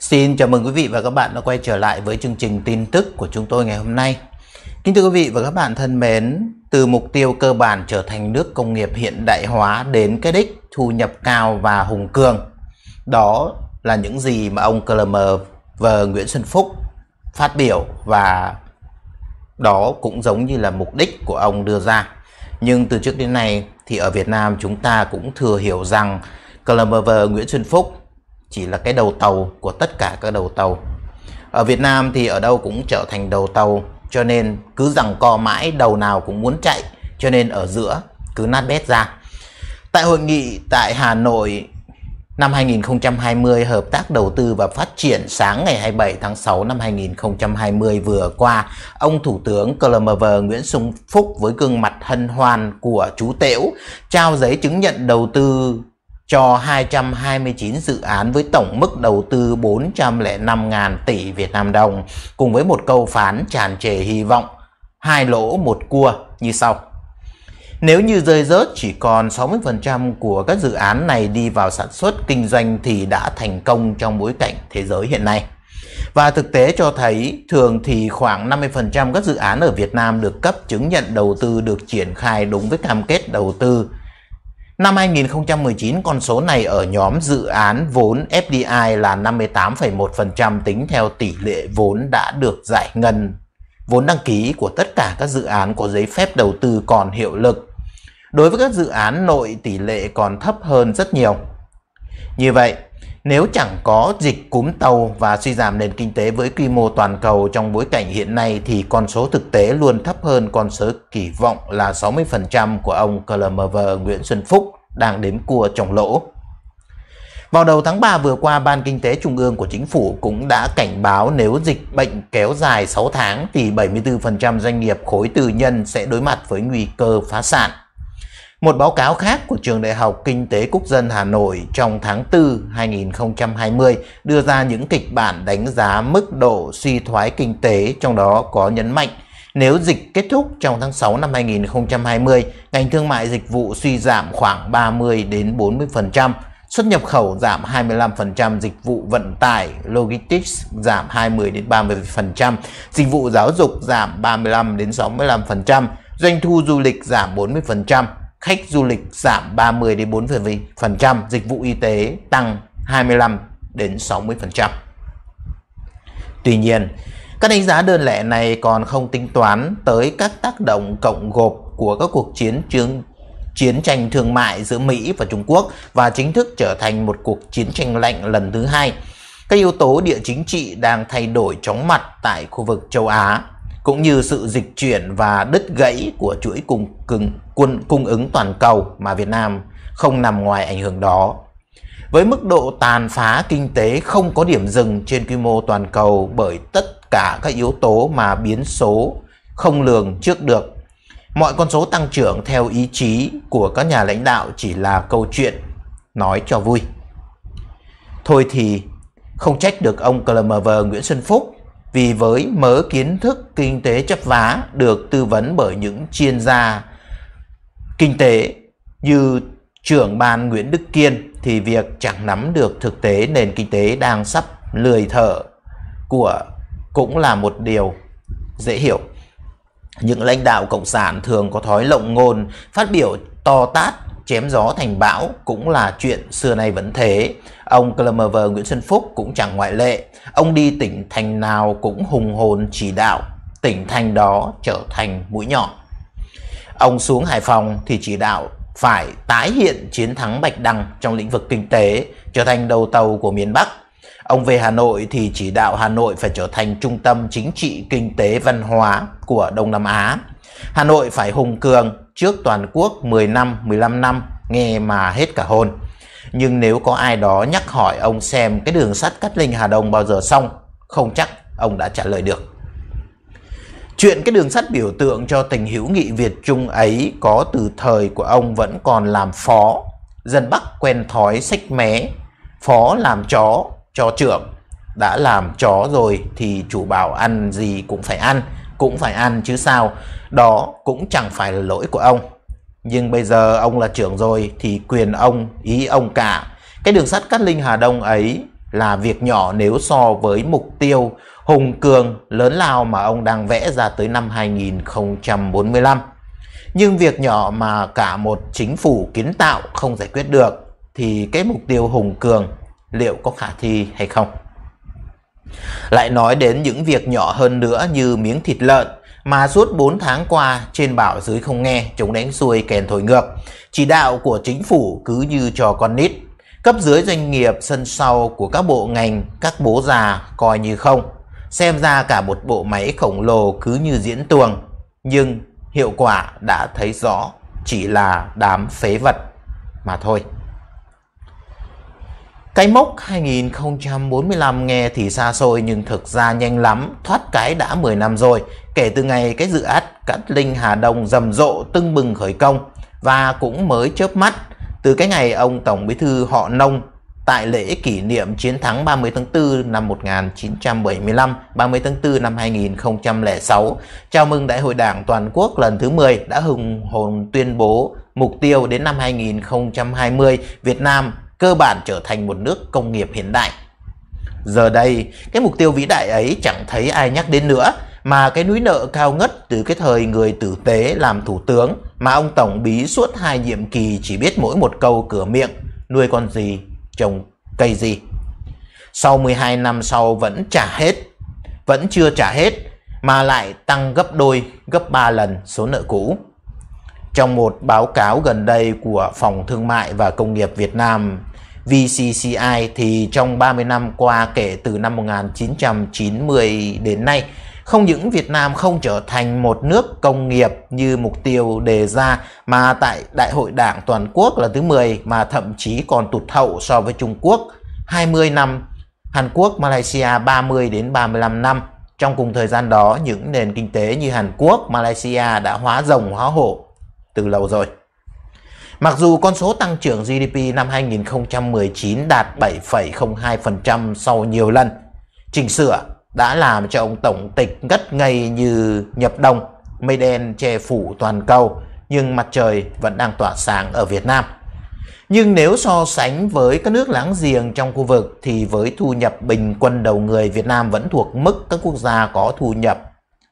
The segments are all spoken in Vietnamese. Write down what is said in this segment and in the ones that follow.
Xin chào mừng quý vị và các bạn đã quay trở lại với chương trình tin tức của chúng tôi ngày hôm nay. Kính thưa quý vị và các bạn thân mến, từ mục tiêu cơ bản trở thành nước công nghiệp hiện đại hóa đến cái đích thu nhập cao và hùng cường. Đó là những gì mà ông Clermer và Nguyễn Xuân Phúc phát biểu và đó cũng giống như là mục đích của ông đưa ra. Nhưng từ trước đến nay thì ở Việt Nam chúng ta cũng thừa hiểu rằng Clermer Nguyễn Xuân Phúc chỉ là cái đầu tàu của tất cả các đầu tàu ở Việt Nam thì ở đâu cũng trở thành đầu tàu cho nên cứ rằng co mãi đầu nào cũng muốn chạy cho nên ở giữa cứ nát bét ra tại hội nghị tại Hà Nội năm 2020 Hợp tác Đầu tư và Phát triển sáng ngày 27 tháng 6 năm 2020 vừa qua, ông Thủ tướng Clover Nguyễn Xuân Phúc với gương mặt hân hoan của chú tiểu trao giấy chứng nhận đầu tư cho 229 dự án với tổng mức đầu tư 405.000 tỷ Việt Nam đồng cùng với một câu phán tràn trề hy vọng hai lỗ một cua như sau. Nếu như rơi rớt chỉ còn 60% của các dự án này đi vào sản xuất kinh doanh thì đã thành công trong bối cảnh thế giới hiện nay. Và thực tế cho thấy thường thì khoảng 50% các dự án ở Việt Nam được cấp chứng nhận đầu tư được triển khai đúng với cam kết đầu tư Năm 2019, con số này ở nhóm dự án vốn FDI là 58,1% tính theo tỷ lệ vốn đã được giải ngân. Vốn đăng ký của tất cả các dự án có giấy phép đầu tư còn hiệu lực. Đối với các dự án nội tỷ lệ còn thấp hơn rất nhiều. Như vậy, nếu chẳng có dịch cúm tàu và suy giảm nền kinh tế với quy mô toàn cầu trong bối cảnh hiện nay thì con số thực tế luôn thấp hơn con số kỳ vọng là 60% của ông Clemever Nguyễn Xuân Phúc đang đếm cua trong lỗ. Vào đầu tháng 3 vừa qua, Ban Kinh tế Trung ương của Chính phủ cũng đã cảnh báo nếu dịch bệnh kéo dài 6 tháng thì 74% doanh nghiệp khối tư nhân sẽ đối mặt với nguy cơ phá sản. Một báo cáo khác của Trường Đại học Kinh tế Quốc dân Hà Nội trong tháng 4 2020 đưa ra những kịch bản đánh giá mức độ suy thoái kinh tế, trong đó có nhấn mạnh nếu dịch kết thúc trong tháng 6 năm 2020, ngành thương mại dịch vụ suy giảm khoảng 30 đến 40%, xuất nhập khẩu giảm 25%, dịch vụ vận tải logistics giảm 20 đến 30%, dịch vụ giáo dục giảm 35 đến 65%, doanh thu du lịch giảm 40%, khách du lịch giảm 30 đến phần trăm, dịch vụ y tế tăng 25 đến 60%. Tuy nhiên, các đánh giá đơn lẻ này còn không tính toán tới các tác động cộng gộp của các cuộc chiến trường chiến tranh thương mại giữa Mỹ và Trung Quốc và chính thức trở thành một cuộc chiến tranh lạnh lần thứ hai. Các yếu tố địa chính trị đang thay đổi chóng mặt tại khu vực châu Á cũng như sự dịch chuyển và đứt gãy của chuỗi cung, cung, cung, cung ứng toàn cầu mà Việt Nam không nằm ngoài ảnh hưởng đó. Với mức độ tàn phá kinh tế không có điểm dừng trên quy mô toàn cầu bởi tất cả các yếu tố mà biến số không lường trước được, mọi con số tăng trưởng theo ý chí của các nhà lãnh đạo chỉ là câu chuyện nói cho vui. Thôi thì không trách được ông Clemever Nguyễn Xuân Phúc vì với mớ kiến thức kinh tế chấp vá được tư vấn bởi những chuyên gia kinh tế như trưởng ban Nguyễn Đức Kiên thì việc chẳng nắm được thực tế nền kinh tế đang sắp lười thở của cũng là một điều dễ hiểu. Những lãnh đạo cộng sản thường có thói lộng ngôn, phát biểu to tát chém gió thành bão cũng là chuyện xưa nay vẫn thế. Ông Clemever Nguyễn Xuân Phúc cũng chẳng ngoại lệ. Ông đi tỉnh thành nào cũng hùng hồn chỉ đạo, tỉnh thành đó trở thành mũi nhọn. Ông xuống Hải Phòng thì chỉ đạo phải tái hiện chiến thắng Bạch Đằng trong lĩnh vực kinh tế, trở thành đầu tàu của miền Bắc. Ông về Hà Nội thì chỉ đạo Hà Nội phải trở thành trung tâm chính trị, kinh tế, văn hóa của Đông Nam Á. Hà Nội phải hùng cường, trước toàn quốc 10 năm, 15 năm, nghe mà hết cả hồn. Nhưng nếu có ai đó nhắc hỏi ông xem cái đường sắt Cát Linh Hà Đông bao giờ xong, không chắc ông đã trả lời được. Chuyện cái đường sắt biểu tượng cho tình hữu nghị Việt Trung ấy có từ thời của ông vẫn còn làm phó, dân Bắc quen thói sách mé, phó làm chó, cho trưởng. Đã làm chó rồi thì chủ bảo ăn gì cũng phải ăn, cũng phải ăn chứ sao. Đó cũng chẳng phải là lỗi của ông. Nhưng bây giờ ông là trưởng rồi thì quyền ông, ý ông cả. Cái đường sắt Cát Linh Hà Đông ấy là việc nhỏ nếu so với mục tiêu hùng cường lớn lao mà ông đang vẽ ra tới năm 2045. Nhưng việc nhỏ mà cả một chính phủ kiến tạo không giải quyết được thì cái mục tiêu hùng cường liệu có khả thi hay không? Lại nói đến những việc nhỏ hơn nữa như miếng thịt lợn mà suốt 4 tháng qua trên bảo dưới không nghe, chống đánh xuôi kèn thổi ngược. Chỉ đạo của chính phủ cứ như trò con nít, cấp dưới doanh nghiệp sân sau của các bộ ngành, các bố già coi như không. Xem ra cả một bộ máy khổng lồ cứ như diễn tuồng, nhưng hiệu quả đã thấy rõ chỉ là đám phế vật mà thôi. Cái mốc 2045 nghe thì xa xôi nhưng thực ra nhanh lắm, thoát cái đã 10 năm rồi, kể từ ngày cái dự án Cát Linh Hà Đông rầm rộ tưng bừng khởi công và cũng mới chớp mắt từ cái ngày ông Tổng Bí thư họ Nông tại lễ kỷ niệm chiến thắng 30 tháng 4 năm 1975, 30 tháng 4 năm 2006, chào mừng Đại hội Đảng toàn quốc lần thứ 10 đã hùng hồn tuyên bố mục tiêu đến năm 2020 Việt Nam cơ bản trở thành một nước công nghiệp hiện đại. Giờ đây, cái mục tiêu vĩ đại ấy chẳng thấy ai nhắc đến nữa, mà cái núi nợ cao ngất từ cái thời người tử tế làm thủ tướng mà ông tổng bí suốt hai nhiệm kỳ chỉ biết mỗi một câu cửa miệng nuôi con gì, trồng cây gì. Sau 12 năm sau vẫn trả hết, vẫn chưa trả hết mà lại tăng gấp đôi, gấp ba lần số nợ cũ. Trong một báo cáo gần đây của Phòng Thương mại và Công nghiệp Việt Nam VCCI thì trong 30 năm qua kể từ năm 1990 đến nay, không những Việt Nam không trở thành một nước công nghiệp như mục tiêu đề ra mà tại Đại hội Đảng toàn quốc là thứ 10 mà thậm chí còn tụt hậu so với Trung Quốc 20 năm, Hàn Quốc, Malaysia 30 đến 35 năm. Trong cùng thời gian đó, những nền kinh tế như Hàn Quốc, Malaysia đã hóa rồng hóa hổ từ lâu rồi. Mặc dù con số tăng trưởng GDP năm 2019 đạt 7,02% sau nhiều lần, chỉnh sửa đã làm cho ông Tổng tịch ngất ngây như nhập đồng, mây đen che phủ toàn cầu, nhưng mặt trời vẫn đang tỏa sáng ở Việt Nam. Nhưng nếu so sánh với các nước láng giềng trong khu vực thì với thu nhập bình quân đầu người Việt Nam vẫn thuộc mức các quốc gia có thu nhập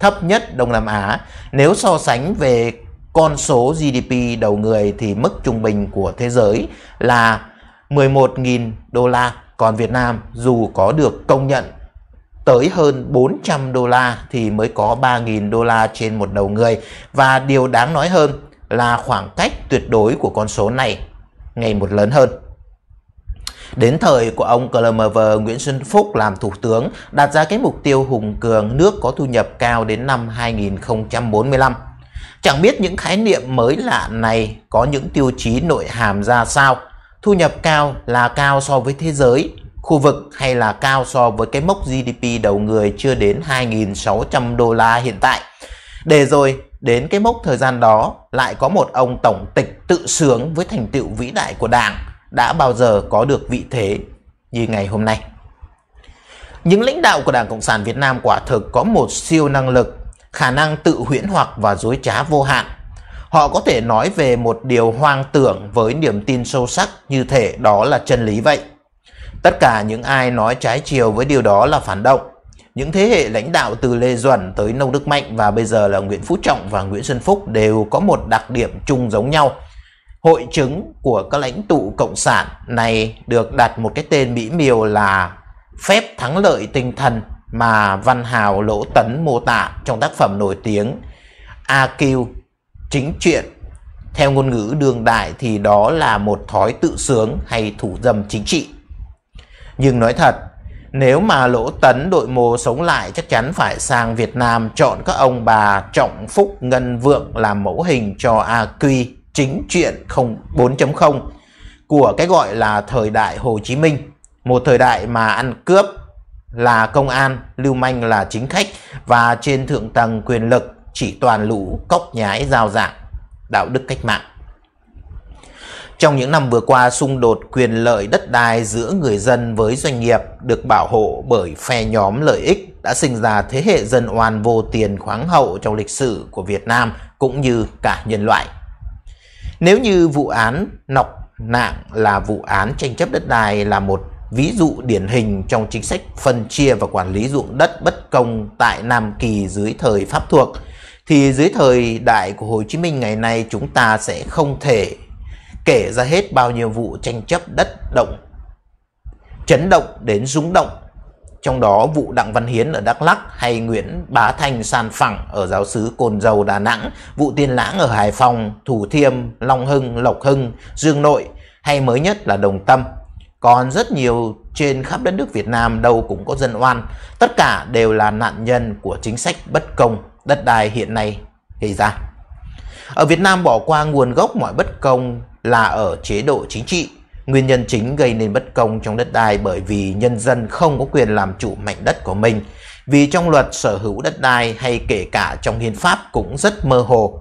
thấp nhất Đông Nam Á. Nếu so sánh về con số GDP đầu người thì mức trung bình của thế giới là 11.000 đô la. Còn Việt Nam dù có được công nhận tới hơn 400 đô la thì mới có 3.000 đô la trên một đầu người. Và điều đáng nói hơn là khoảng cách tuyệt đối của con số này ngày một lớn hơn. Đến thời của ông Clemever Nguyễn Xuân Phúc làm thủ tướng đặt ra cái mục tiêu hùng cường nước có thu nhập cao đến năm 2045. Chẳng biết những khái niệm mới lạ này có những tiêu chí nội hàm ra sao? Thu nhập cao là cao so với thế giới, khu vực hay là cao so với cái mốc GDP đầu người chưa đến 2.600 đô la hiện tại. Để rồi đến cái mốc thời gian đó lại có một ông tổng tịch tự sướng với thành tựu vĩ đại của đảng đã bao giờ có được vị thế như ngày hôm nay. Những lãnh đạo của Đảng Cộng sản Việt Nam quả thực có một siêu năng lực khả năng tự huyễn hoặc và dối trá vô hạn. Họ có thể nói về một điều hoang tưởng với niềm tin sâu sắc như thể đó là chân lý vậy. Tất cả những ai nói trái chiều với điều đó là phản động. Những thế hệ lãnh đạo từ Lê Duẩn tới Nông Đức Mạnh và bây giờ là Nguyễn Phú Trọng và Nguyễn Xuân Phúc đều có một đặc điểm chung giống nhau. Hội chứng của các lãnh tụ cộng sản này được đặt một cái tên mỹ miều là phép thắng lợi tinh thần mà văn hào Lỗ Tấn mô tả trong tác phẩm nổi tiếng A.Q. Chính truyện. Theo ngôn ngữ đương đại thì đó là một thói tự sướng hay thủ dâm chính trị. Nhưng nói thật, nếu mà Lỗ Tấn đội mồ sống lại chắc chắn phải sang Việt Nam chọn các ông bà Trọng Phúc Ngân Vượng làm mẫu hình cho a AQ chính truyện 4.0 của cái gọi là thời đại Hồ Chí Minh. Một thời đại mà ăn cướp, là công an, lưu manh là chính khách và trên thượng tầng quyền lực chỉ toàn lũ cốc nhái giao dạng, đạo đức cách mạng. Trong những năm vừa qua, xung đột quyền lợi đất đai giữa người dân với doanh nghiệp được bảo hộ bởi phe nhóm lợi ích đã sinh ra thế hệ dân oan vô tiền khoáng hậu trong lịch sử của Việt Nam cũng như cả nhân loại. Nếu như vụ án nọc nạn là vụ án tranh chấp đất đai là một Ví dụ điển hình trong chính sách phân chia và quản lý ruộng đất bất công tại Nam Kỳ dưới thời Pháp thuộc thì dưới thời đại của Hồ Chí Minh ngày nay chúng ta sẽ không thể kể ra hết bao nhiêu vụ tranh chấp đất động chấn động đến rúng động trong đó vụ Đặng Văn Hiến ở Đắk Lắk hay Nguyễn Bá Thành Sàn Phẳng ở giáo sứ Cồn Dầu Đà Nẵng, vụ Tiên Lãng ở Hải Phòng, Thủ Thiêm, Long Hưng, Lộc Hưng, Dương Nội hay mới nhất là Đồng Tâm còn rất nhiều trên khắp đất nước Việt Nam đâu cũng có dân oan, tất cả đều là nạn nhân của chính sách bất công đất đai hiện nay gây ra. Ở Việt Nam bỏ qua nguồn gốc mọi bất công là ở chế độ chính trị. Nguyên nhân chính gây nên bất công trong đất đai bởi vì nhân dân không có quyền làm chủ mảnh đất của mình. Vì trong luật sở hữu đất đai hay kể cả trong hiến pháp cũng rất mơ hồ.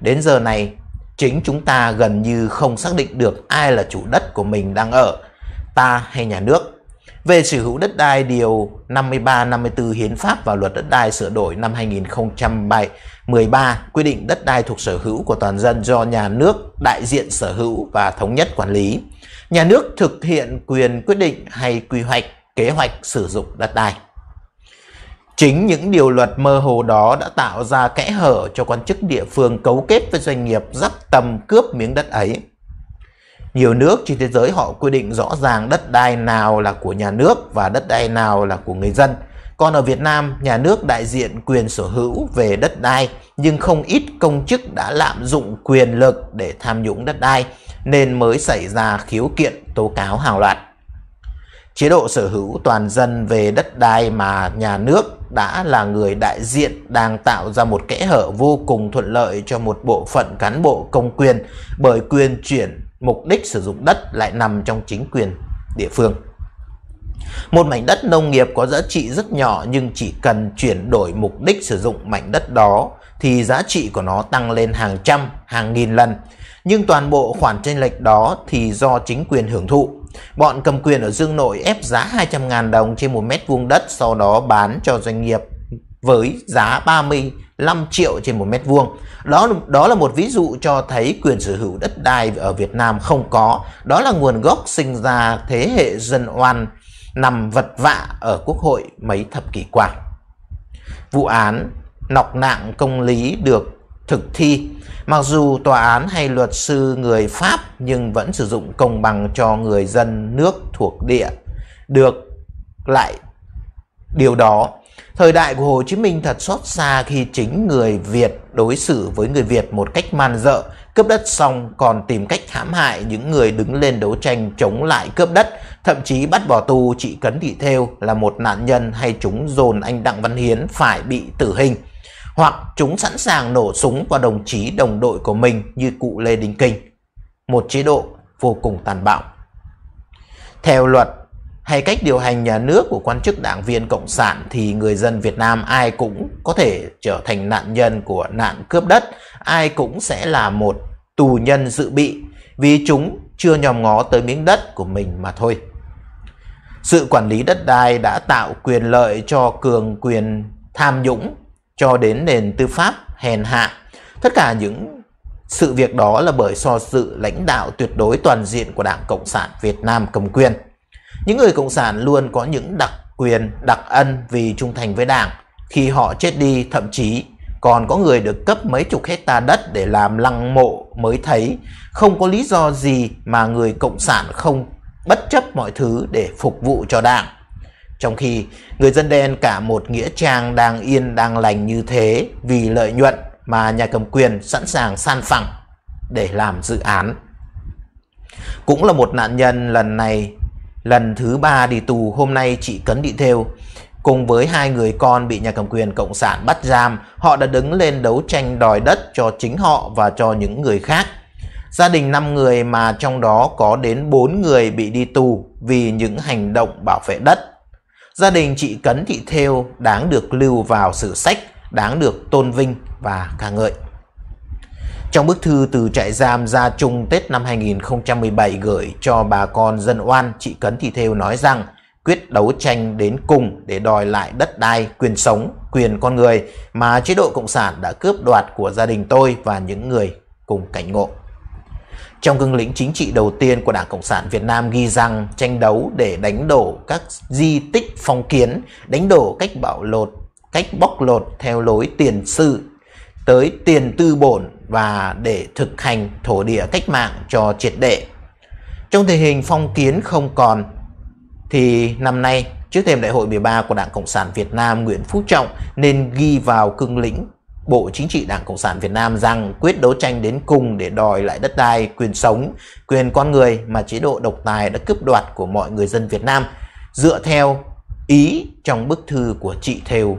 Đến giờ này, chính chúng ta gần như không xác định được ai là chủ đất của mình đang ở ta hay nhà nước. Về sở hữu đất đai điều 53-54 Hiến pháp và luật đất đai sửa đổi năm 2013 quy định đất đai thuộc sở hữu của toàn dân do nhà nước đại diện sở hữu và thống nhất quản lý. Nhà nước thực hiện quyền quyết định hay quy hoạch, kế hoạch sử dụng đất đai. Chính những điều luật mơ hồ đó đã tạo ra kẽ hở cho quan chức địa phương cấu kết với doanh nghiệp dắp tầm cướp miếng đất ấy nhiều nước trên thế giới họ quy định rõ ràng đất đai nào là của nhà nước và đất đai nào là của người dân. Còn ở Việt Nam, nhà nước đại diện quyền sở hữu về đất đai, nhưng không ít công chức đã lạm dụng quyền lực để tham nhũng đất đai, nên mới xảy ra khiếu kiện tố cáo hào loạt. Chế độ sở hữu toàn dân về đất đai mà nhà nước đã là người đại diện đang tạo ra một kẽ hở vô cùng thuận lợi cho một bộ phận cán bộ công quyền bởi quyền chuyển mục đích sử dụng đất lại nằm trong chính quyền địa phương. Một mảnh đất nông nghiệp có giá trị rất nhỏ nhưng chỉ cần chuyển đổi mục đích sử dụng mảnh đất đó thì giá trị của nó tăng lên hàng trăm, hàng nghìn lần. Nhưng toàn bộ khoản chênh lệch đó thì do chính quyền hưởng thụ. Bọn cầm quyền ở Dương Nội ép giá 200.000 đồng trên một mét vuông đất sau đó bán cho doanh nghiệp với giá 35 triệu trên một mét vuông. Đó đó là một ví dụ cho thấy quyền sở hữu đất đai ở Việt Nam không có, đó là nguồn gốc sinh ra thế hệ dân oan nằm vật vạ ở Quốc hội mấy thập kỷ qua. Vụ án nọc nạng công lý được thực thi, mặc dù tòa án hay luật sư người Pháp nhưng vẫn sử dụng công bằng cho người dân nước thuộc địa được lại điều đó Thời đại của Hồ Chí Minh thật xót xa khi chính người Việt đối xử với người Việt một cách man dợ, cướp đất xong còn tìm cách hãm hại những người đứng lên đấu tranh chống lại cướp đất, thậm chí bắt bỏ tù chị Cấn Thị Thêu là một nạn nhân hay chúng dồn anh Đặng Văn Hiến phải bị tử hình. Hoặc chúng sẵn sàng nổ súng vào đồng chí đồng đội của mình như cụ Lê Đình Kinh. Một chế độ vô cùng tàn bạo. Theo luật hay cách điều hành nhà nước của quan chức đảng viên cộng sản thì người dân Việt Nam ai cũng có thể trở thành nạn nhân của nạn cướp đất, ai cũng sẽ là một tù nhân dự bị vì chúng chưa nhòm ngó tới miếng đất của mình mà thôi. Sự quản lý đất đai đã tạo quyền lợi cho cường quyền tham nhũng cho đến nền tư pháp hèn hạ. Tất cả những sự việc đó là bởi so sự lãnh đạo tuyệt đối toàn diện của Đảng Cộng sản Việt Nam cầm quyền. Những người Cộng sản luôn có những đặc quyền, đặc ân vì trung thành với đảng. Khi họ chết đi, thậm chí còn có người được cấp mấy chục hecta đất để làm lăng mộ mới thấy không có lý do gì mà người Cộng sản không bất chấp mọi thứ để phục vụ cho đảng. Trong khi người dân đen cả một nghĩa trang đang yên đang lành như thế vì lợi nhuận mà nhà cầm quyền sẵn sàng san phẳng để làm dự án. Cũng là một nạn nhân lần này Lần thứ ba đi tù hôm nay chị Cấn thị theo. Cùng với hai người con bị nhà cầm quyền Cộng sản bắt giam, họ đã đứng lên đấu tranh đòi đất cho chính họ và cho những người khác. Gia đình 5 người mà trong đó có đến 4 người bị đi tù vì những hành động bảo vệ đất. Gia đình chị Cấn Thị Thêu đáng được lưu vào sử sách, đáng được tôn vinh và ca ngợi. Trong bức thư từ trại giam ra Chung Tết năm 2017 gửi cho bà con dân oan, chị Cấn Thị Thêu nói rằng quyết đấu tranh đến cùng để đòi lại đất đai, quyền sống, quyền con người mà chế độ Cộng sản đã cướp đoạt của gia đình tôi và những người cùng cảnh ngộ. Trong cương lĩnh chính trị đầu tiên của Đảng Cộng sản Việt Nam ghi rằng tranh đấu để đánh đổ các di tích phong kiến, đánh đổ cách bạo lột, cách bóc lột theo lối tiền sự tới tiền tư bổn và để thực hành thổ địa cách mạng cho triệt đệ. Trong tình hình phong kiến không còn thì năm nay trước thềm đại hội 13 của Đảng Cộng sản Việt Nam Nguyễn Phú Trọng nên ghi vào cương lĩnh Bộ Chính trị Đảng Cộng sản Việt Nam rằng quyết đấu tranh đến cùng để đòi lại đất đai, quyền sống, quyền con người mà chế độ độc tài đã cướp đoạt của mọi người dân Việt Nam dựa theo ý trong bức thư của chị Thều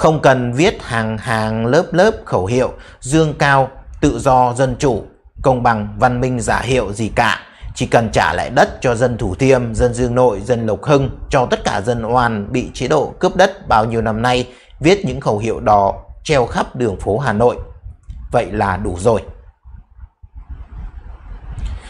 không cần viết hàng hàng lớp lớp khẩu hiệu dương cao tự do dân chủ công bằng văn minh giả hiệu gì cả chỉ cần trả lại đất cho dân Thủ Thiêm, dân Dương Nội, dân Lộc Hưng, cho tất cả dân oan bị chế độ cướp đất bao nhiêu năm nay, viết những khẩu hiệu đó treo khắp đường phố Hà Nội. Vậy là đủ rồi.